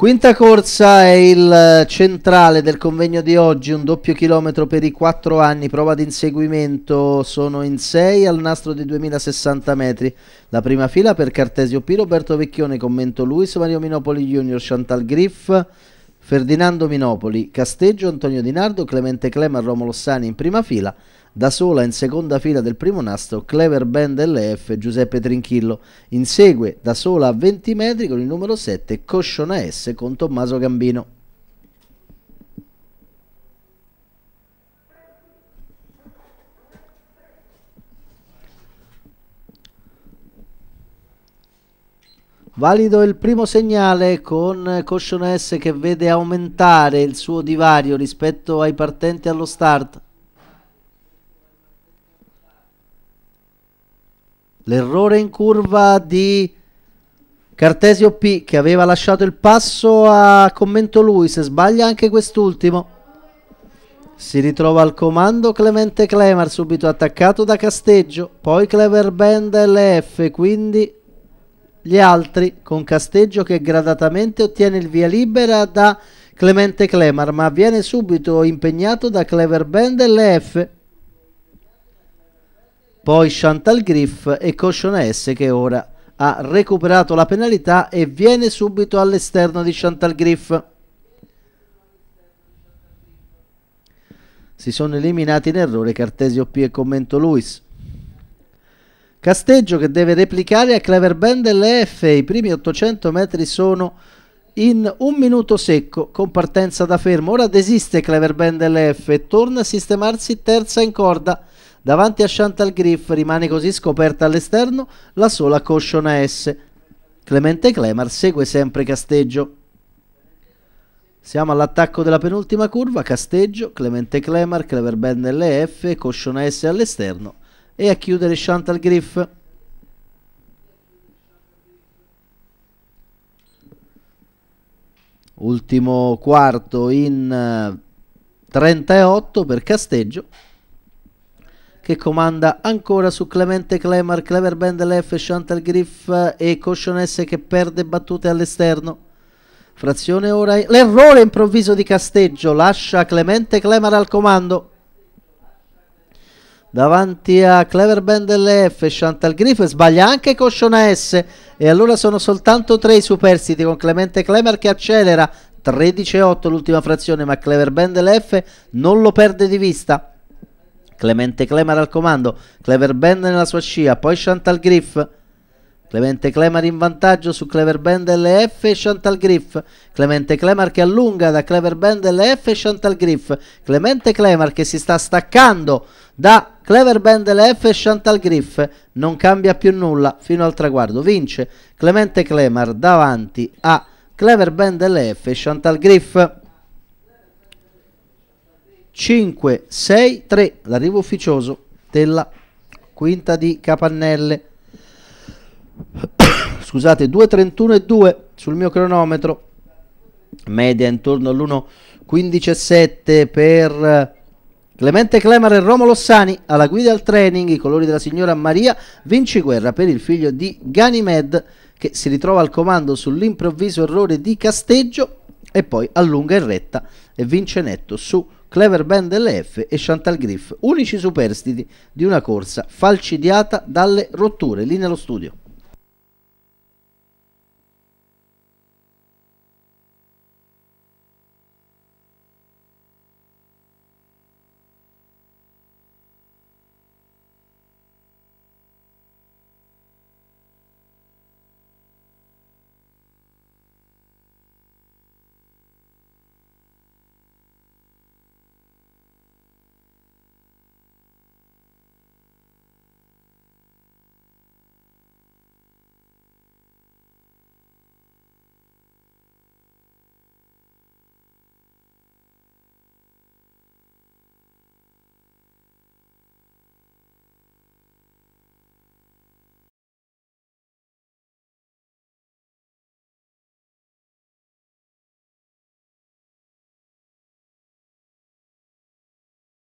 Quinta corsa è il eh, centrale del convegno di oggi, un doppio chilometro per i quattro anni, prova di inseguimento sono in 6 al nastro di 2060 metri. La prima fila per Cartesio P, Roberto Vecchione, commento Luis, Mario Minopoli Junior, Chantal Griff, Ferdinando Minopoli, Casteggio, Antonio Di Nardo, Clemente Clema Romolo Sani in prima fila, da sola in seconda fila del primo nastro Clever Band LF Giuseppe Trinchillo, insegue da sola a 20 metri con il numero 7 Cosciona S con Tommaso Gambino. Valido il primo segnale con Caution S che vede aumentare il suo divario rispetto ai partenti allo start. L'errore in curva di Cartesio P che aveva lasciato il passo a commento lui, se sbaglia anche quest'ultimo. Si ritrova al comando Clemente Clemar subito attaccato da Casteggio, poi Clever Band LF, quindi gli altri con Casteggio che gradatamente ottiene il via libera da Clemente Clemar ma viene subito impegnato da Clever Band e l'EF poi Chantal Griff e Coscione S che ora ha recuperato la penalità e viene subito all'esterno di Chantal Griff si sono eliminati in errore Cartesio P e Commento Luis Casteggio che deve replicare a Clever Band e I primi 800 metri sono in un minuto secco con partenza da fermo. Ora desiste Clever Band e e torna a sistemarsi terza in corda. Davanti a Chantal Griff rimane così scoperta all'esterno la sola Cosciona S. Clemente Clemar segue sempre Casteggio. Siamo all'attacco della penultima curva, Casteggio, Clemente Clemar, Clever Band LF, Cosciona S all'esterno e a chiudere Chantal Griff ultimo quarto in 38 eh, per Casteggio che comanda ancora su Clemente Clemar, Clever Bendelef, Chantal Griff eh, e Coscionesse che perde battute all'esterno. Frazione ora, l'errore improvviso di Casteggio lascia Clemente Clemar al comando davanti a Clever Band LF Chantal Griff sbaglia anche Cosciona S e allora sono soltanto tre i superstiti con Clemente Clemer che accelera 13-8 l'ultima frazione ma Clever Band LF non lo perde di vista Clemente Clemer al comando Clever Band nella sua scia poi Chantal Griff Clemente Clemar in vantaggio su Clever Band LF e Chantal Griff. Clemente Clemar che allunga da Clever Band LF e Chantal Griff. Clemente Clemar che si sta staccando da Clever Band LF e Chantal Griff. Non cambia più nulla fino al traguardo. Vince Clemente Clemar davanti a Clever Band LF e Chantal Griff. 5, 6, 3. L'arrivo ufficioso della quinta di Capannelle. scusate 2.31 e 2 sul mio cronometro media intorno all'1.15 e 7 per eh, Clemente Clemar e Romolo Sani alla guida al training i colori della signora Maria vinci guerra per il figlio di Ganimed che si ritrova al comando sull'improvviso errore di Casteggio e poi allunga in retta e vince netto su Clever Band LF e Chantal Griff, unici superstiti di una corsa falcidiata dalle rotture. Lì nello studio.